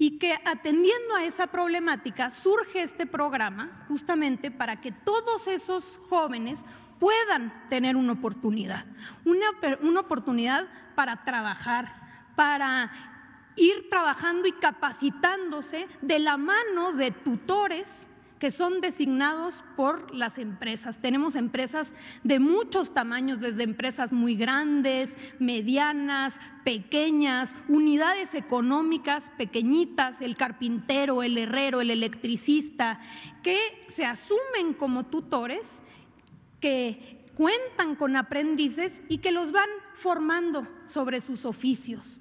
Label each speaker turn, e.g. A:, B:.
A: y que atendiendo a esa problemática surge este programa justamente para que todos esos jóvenes puedan tener una oportunidad, una, oportunidad para trabajar, para ir trabajando y capacitándose de la mano de tutores que son designados por las empresas. Tenemos empresas de muchos tamaños, desde empresas muy grandes, medianas, pequeñas, unidades económicas pequeñitas, el carpintero, el herrero, el electricista, que se asumen como tutores, que cuentan con aprendices y que los van formando sobre sus oficios.